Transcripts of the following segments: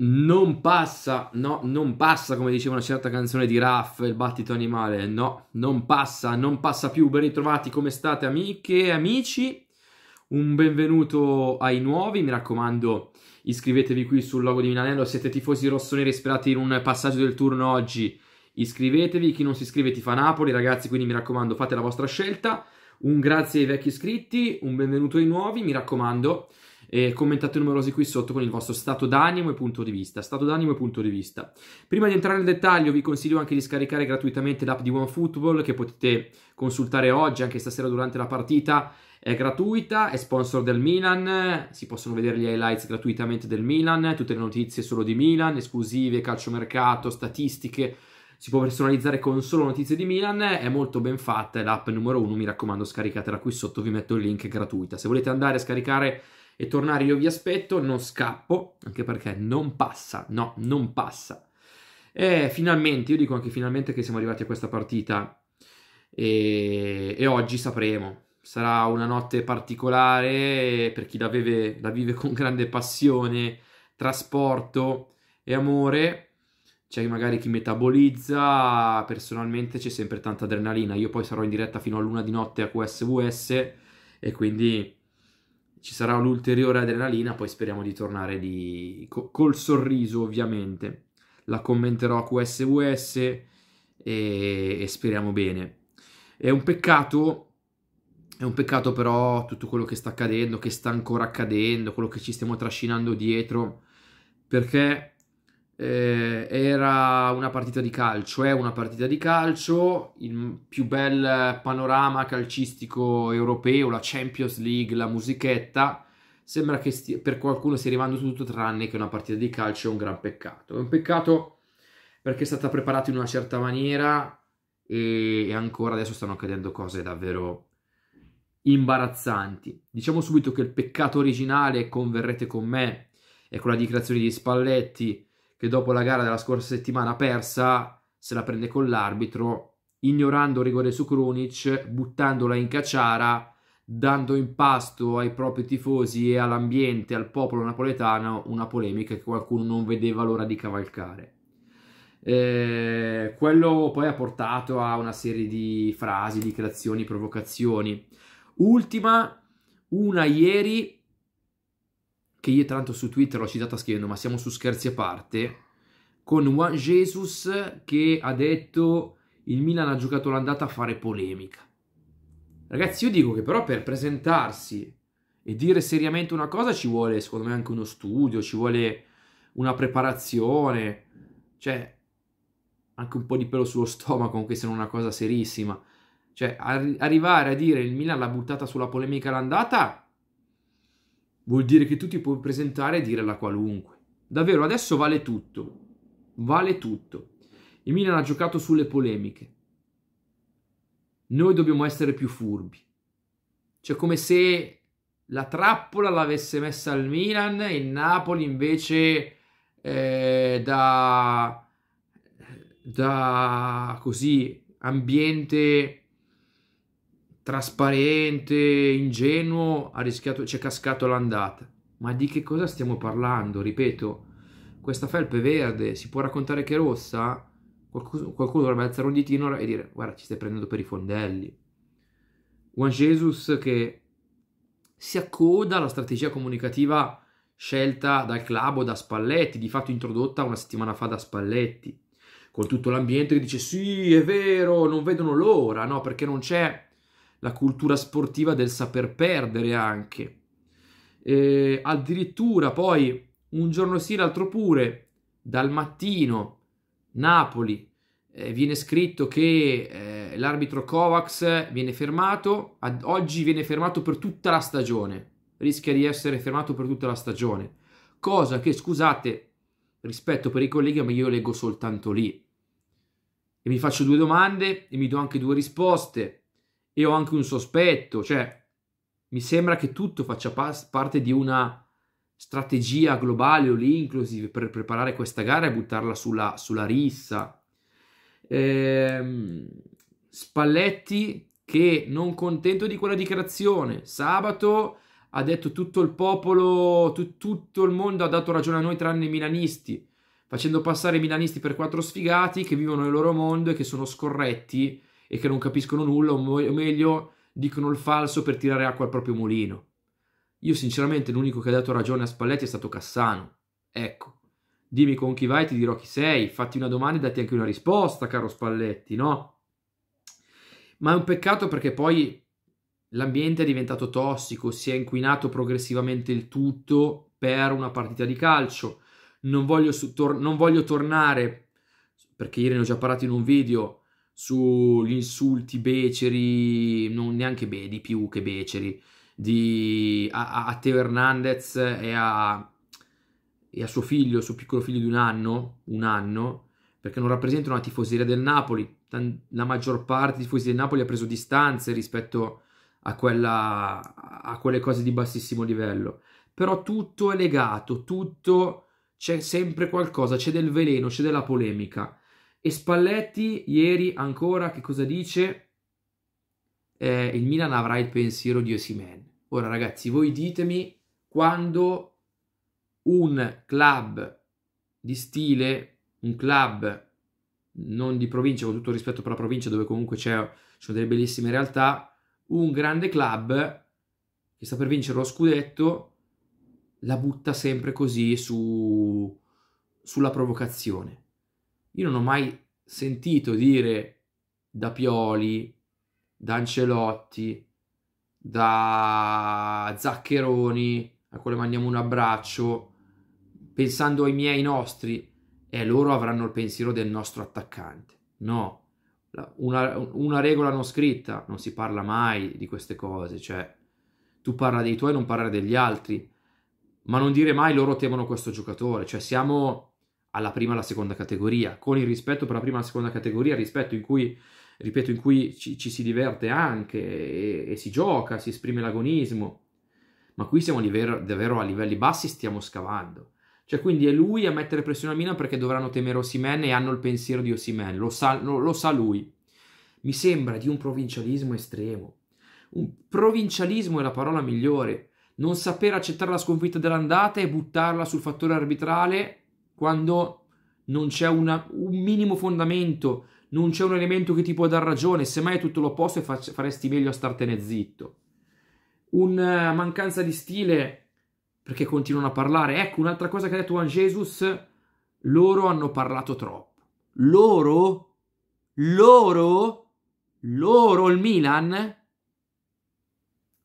non passa, no, non passa come diceva una certa canzone di Raff, il battito animale, no, non passa, non passa più. Ben ritrovati, come state amiche e amici? Un benvenuto ai nuovi, mi raccomando iscrivetevi qui sul logo di Milanello, siete tifosi rossoneri sperate in un passaggio del turno oggi, iscrivetevi, chi non si iscrive ti fa Napoli ragazzi, quindi mi raccomando fate la vostra scelta. Un grazie ai vecchi iscritti, un benvenuto ai nuovi, mi raccomando eh, commentate numerosi qui sotto con il vostro stato d'animo e punto di vista. Stato d'animo e punto di vista. Prima di entrare nel dettaglio vi consiglio anche di scaricare gratuitamente l'app di OneFootball che potete consultare oggi, anche stasera durante la partita. È gratuita, è sponsor del Milan, si possono vedere gli highlights gratuitamente del Milan, tutte le notizie solo di Milan, esclusive, calciomercato, statistiche, si può personalizzare con solo notizie di Milan, è molto ben fatta, è l'app numero uno, mi raccomando scaricatela qui sotto, vi metto il link gratuita. Se volete andare a scaricare e tornare io vi aspetto, non scappo, anche perché non passa, no, non passa. E finalmente, io dico anche finalmente che siamo arrivati a questa partita e, e oggi sapremo. Sarà una notte particolare per chi la vive, la vive con grande passione, trasporto e amore c'è magari chi metabolizza, personalmente c'è sempre tanta adrenalina. Io poi sarò in diretta fino a luna di notte a QSVS e quindi ci sarà un'ulteriore adrenalina, poi speriamo di tornare di... Co- col sorriso ovviamente. La commenterò a QSVS e... e speriamo bene. È un peccato è un peccato però tutto quello che sta accadendo, che sta ancora accadendo, quello che ci stiamo trascinando dietro, perché eh, era una partita di calcio, è una partita di calcio, il più bel panorama calcistico europeo, la Champions League, la musichetta. Sembra che stia, per qualcuno stia arrivando tutto tranne che una partita di calcio è un gran peccato. È un peccato perché è stata preparata in una certa maniera e, e ancora adesso stanno accadendo cose davvero imbarazzanti. Diciamo subito che il peccato originale, converrete con me, è quella di creazione di Spalletti che dopo la gara della scorsa settimana persa se la prende con l'arbitro, ignorando il rigore su Krunic, buttandola in cacciara, dando in pasto ai propri tifosi e all'ambiente, al popolo napoletano, una polemica che qualcuno non vedeva l'ora di cavalcare. Eh, quello poi ha portato a una serie di frasi, di creazioni, provocazioni. Ultima, una ieri che io tanto su Twitter l'ho citata scrivendo ma siamo su scherzi a parte, con Juan Jesus che ha detto il Milan ha giocato l'andata a fare polemica. Ragazzi, io dico che però per presentarsi e dire seriamente una cosa ci vuole, secondo me, anche uno studio, ci vuole una preparazione, cioè anche un po' di pelo sullo stomaco, anche se non una cosa serissima. Cioè, arri- arrivare a dire il Milan l'ha buttata sulla polemica l'andata Vuol dire che tu ti puoi presentare e dire la qualunque. Davvero, adesso vale tutto. Vale tutto. Il Milan ha giocato sulle polemiche. Noi dobbiamo essere più furbi. Cioè, come se la trappola l'avesse messa al Milan e il Napoli invece eh, da, da così ambiente trasparente, ingenuo, ha rischiato, ci è cascato l'andata. Ma di che cosa stiamo parlando? Ripeto, questa felpe verde si può raccontare che è rossa? Qualcuno, qualcuno dovrebbe alzare un ditino e dire guarda ci stai prendendo per i fondelli. Juan Jesus che si accoda alla strategia comunicativa scelta dal club o da Spalletti, di fatto introdotta una settimana fa da Spalletti, con tutto l'ambiente che dice sì è vero, non vedono l'ora, no perché non c'è la cultura sportiva del saper perdere anche. Eh, addirittura poi un giorno sì, l'altro pure, dal mattino, Napoli, eh, viene scritto che eh, l'arbitro Kovacs viene fermato, ad oggi viene fermato per tutta la stagione, rischia di essere fermato per tutta la stagione, cosa che, scusate, rispetto per i colleghi, ma io leggo soltanto lì. E mi faccio due domande e mi do anche due risposte e ho anche un sospetto, cioè mi sembra che tutto faccia parte di una strategia globale o l'inclusive per preparare questa gara e buttarla sulla, sulla rissa. Ehm, Spalletti che non contento di quella dichiarazione, sabato ha detto tutto il popolo, tu, tutto il mondo ha dato ragione a noi tranne i milanisti, facendo passare i milanisti per quattro sfigati che vivono il loro mondo e che sono scorretti e che non capiscono nulla, o, meglio, dicono il falso per tirare acqua al proprio mulino. Io sinceramente l'unico che ha dato ragione a Spalletti è stato Cassano. Ecco, dimmi con chi vai, ti dirò chi sei, fatti una domanda e datti anche una risposta, caro Spalletti, no? Ma è un peccato perché poi l'ambiente è diventato tossico, si è inquinato progressivamente il tutto per una partita di calcio. Non voglio, non voglio tornare, perché ieri ne ho già parlato in un video, sugli insulti beceri, non neanche be, di più che beceri, di, a, a Teo Hernandez e a, e a suo figlio, suo piccolo figlio di un anno, un anno, perché non rappresentano la tifoseria del Napoli. La maggior parte dei tifosi del Napoli ha preso distanze rispetto a, quella, a quelle cose di bassissimo livello. Però tutto è legato, tutto c'è sempre qualcosa, c'è del veleno, c'è della polemica. E Spalletti ieri ancora che cosa dice? Eh, il Milan avrà il pensiero di Osimen. Ora ragazzi, voi ditemi quando un club di stile, un club non di provincia, con tutto rispetto per la provincia dove comunque ci sono delle bellissime realtà, un grande club che sta per vincere lo scudetto la butta sempre così su, sulla provocazione. Io non ho mai sentito dire da Pioli, da Ancelotti, da Zaccheroni, a quale mandiamo un abbraccio, pensando ai miei nostri, e eh, loro avranno il pensiero del nostro attaccante. No, una, una, regola non scritta, non si parla mai di queste cose, cioè tu parla dei tuoi, non parla degli altri, ma non dire mai loro temono questo giocatore, cioè siamo alla prima e alla seconda categoria, con il rispetto per la prima e la seconda categoria, rispetto in cui, ripeto, in cui ci, ci si diverte anche e, e, si gioca, si esprime l'agonismo, ma qui siamo livello, davvero a livelli bassi, stiamo scavando. Cioè, quindi è lui a mettere pressione a Milan perché dovranno temere Osimen e hanno il pensiero di Osimen, lo, lo, lo sa lui. Mi sembra di un provincialismo estremo. Un provincialismo è la parola migliore. Non saper accettare la sconfitta dell'andata e buttarla sul fattore arbitrale quando non c'è una, un minimo fondamento, non c'è un elemento che ti può dar ragione, semmai è tutto l'opposto e fac- faresti meglio a startene zitto. Una eh, mancanza di stile perché continuano a parlare. Ecco, un'altra cosa che ha detto Juan Jesus, loro hanno parlato troppo. Loro, loro, loro, il Milan,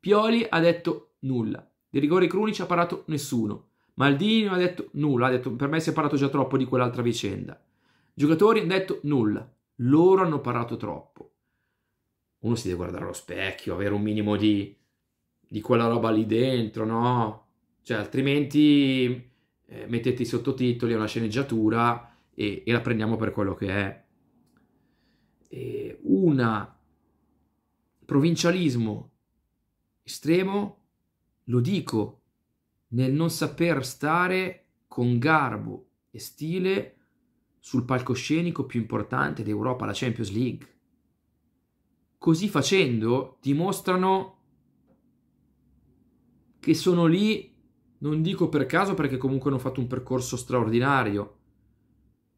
Pioli ha detto nulla. Di rigore Crunici ha parlato nessuno. Maldini non ha detto nulla, ha detto per me si è parlato già troppo di quell'altra vicenda. I giocatori hanno detto nulla, loro hanno parlato troppo. Uno si deve guardare allo specchio, avere un minimo di, di quella roba lì dentro, no? Cioè, altrimenti eh, mettete i sottotitoli a una sceneggiatura e, e, la prendiamo per quello che è. E una provincialismo estremo, lo dico, nel non saper stare con garbo e stile sul palcoscenico più importante d'Europa, la Champions League. Così facendo dimostrano che sono lì, non dico per caso perché comunque hanno fatto un percorso straordinario,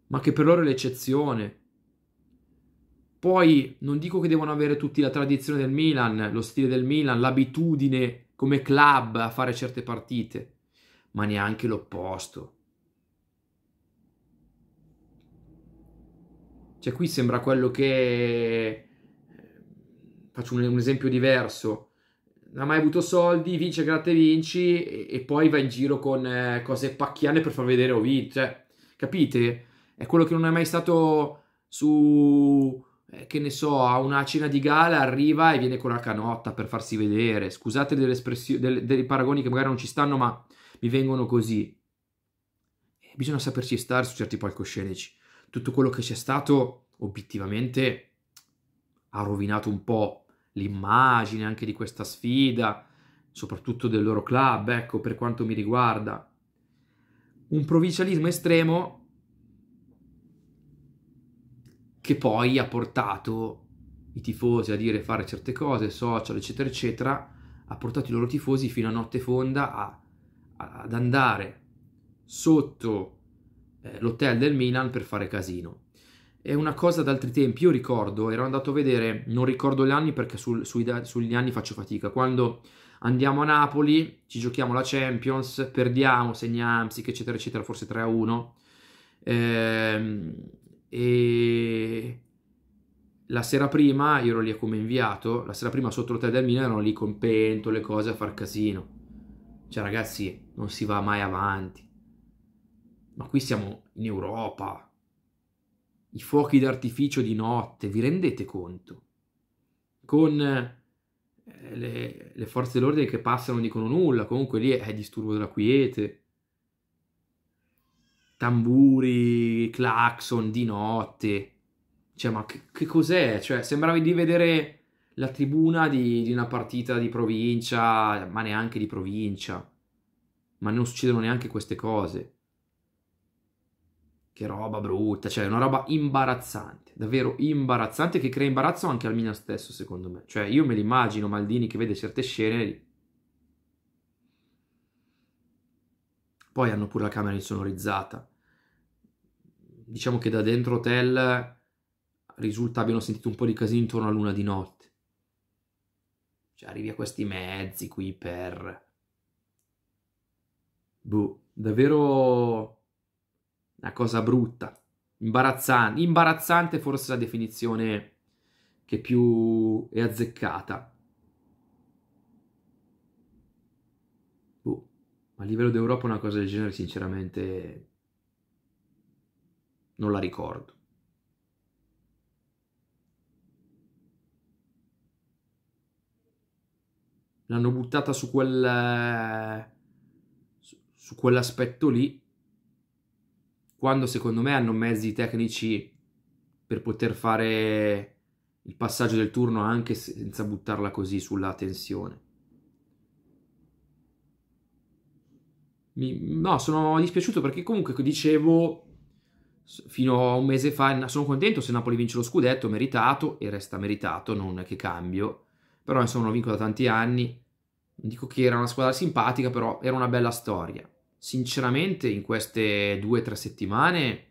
ma che per loro è l'eccezione. Poi non dico che devono avere tutti la tradizione del Milan, lo stile del Milan, l'abitudine come club a fare certe partite, ma neanche l'opposto. Cioè qui sembra quello che, eh, faccio un, un esempio diverso, non ha mai avuto soldi, vince gratte vinci e, e poi va in giro con eh, cose pacchiane per far vedere ho vinto, cioè, capite? È quello che non è mai stato su eh, che ne so, a una cena di gala arriva e viene con la canotta per farsi vedere. Scusate delle espressioni, dei paragoni che magari non ci stanno, ma mi vengono così. E bisogna saperci stare su certi palcoscenici. Tutto quello che c'è stato, obiettivamente, ha rovinato un po' l'immagine anche di questa sfida, soprattutto del loro club, ecco, per quanto mi riguarda. Un provincialismo estremo che poi ha portato i tifosi a dire fare certe cose, social, eccetera, eccetera, ha portato i loro tifosi fino a notte fonda a, a, ad andare sotto eh, l'hotel del Milan per fare casino. È una cosa d'altri tempi, io ricordo, ero andato a vedere, non ricordo gli anni perché sul, sui, sugli anni faccio fatica, quando andiamo a Napoli, ci giochiamo la Champions, perdiamo, segniamo, eccetera, eccetera, forse 3 a 1. Ehm, e la sera prima io ero lì come inviato, la sera prima sotto l'hotel del Milan erano lì con pentole, cose a far casino. Cioè ragazzi, non si va mai avanti. Ma qui siamo in Europa. I fuochi d'artificio di notte, vi rendete conto? Con eh, le, le forze dell'ordine che passano non dicono nulla, comunque lì è disturbo della quiete tamburi, clacson di notte. Cioè, ma che, che cos'è? Cioè, sembravi di vedere la tribuna di, di, una partita di provincia, ma neanche di provincia. Ma non succedono neanche queste cose. Che roba brutta, cioè una roba imbarazzante, davvero imbarazzante che crea imbarazzo anche al Milan stesso, secondo me. Cioè, io me l'immagino Maldini che vede certe scene Poi hanno pure la camera insonorizzata diciamo che da dentro hotel risulta abbiano sentito un po' di casino intorno a luna di notte. Cioè arrivi a questi mezzi qui per... Boh, davvero una cosa brutta. Imbarazzante, imbarazzante forse la definizione che più è azzeccata. Boh, a livello d'Europa una cosa del genere sinceramente non la ricordo. L'hanno buttata su quel su quell'aspetto lì quando secondo me hanno mezzi tecnici per poter fare il passaggio del turno anche senza buttarla così sulla tensione. Mi, no, sono dispiaciuto perché comunque dicevo fino a un mese fa sono contento se Napoli vince lo scudetto, meritato e resta meritato, non che cambio, però insomma lo vinco da tanti anni, dico che era una squadra simpatica, però era una bella storia. Sinceramente in queste due o tre settimane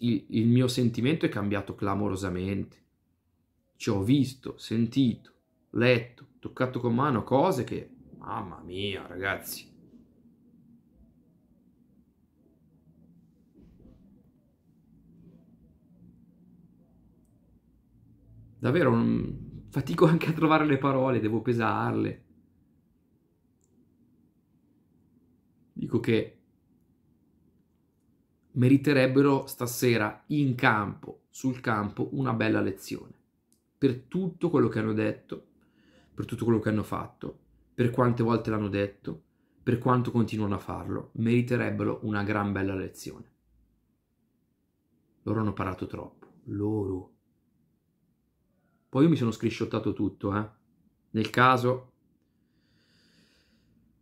il, il mio sentimento è cambiato clamorosamente. Ci ho visto, sentito, letto, toccato con mano cose che, mamma mia ragazzi, Davvero, non... Mm, fatico anche a trovare le parole, devo pesarle. Dico che meriterebbero stasera in campo, sul campo, una bella lezione. Per tutto quello che hanno detto, per tutto quello che hanno fatto, per quante volte l'hanno detto, per quanto continuano a farlo, meriterebbero una gran bella lezione. Loro hanno parlato troppo, loro. Poi io mi sono scrisciottato tutto, eh? nel caso.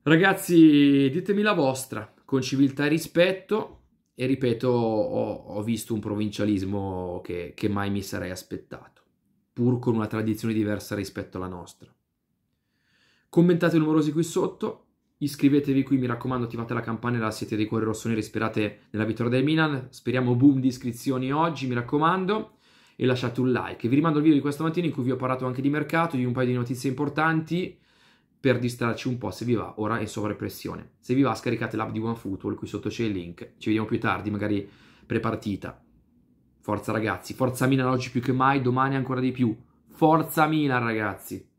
Ragazzi, ditemi la vostra, con civiltà e rispetto, e ripeto, ho, ho visto un provincialismo che, che mai mi sarei aspettato, pur con una tradizione diversa rispetto alla nostra. Commentate numerosi qui sotto, iscrivetevi qui, mi raccomando, attivate la campanella, siete dei cuori rossoni, respirate nella vittoria del Milan, speriamo boom di iscrizioni oggi, mi raccomando e lasciate un like. Vi rimando al video di questa mattina in cui vi ho parlato anche di mercato, di un paio di notizie importanti per distrarci un po' se vi va, ora è sovrappressione. Se vi va scaricate l'app di OneFootball, qui sotto c'è il link. Ci vediamo più tardi, magari prepartita. Forza ragazzi, forza Milan oggi più che mai, domani ancora di più. Forza Milan ragazzi!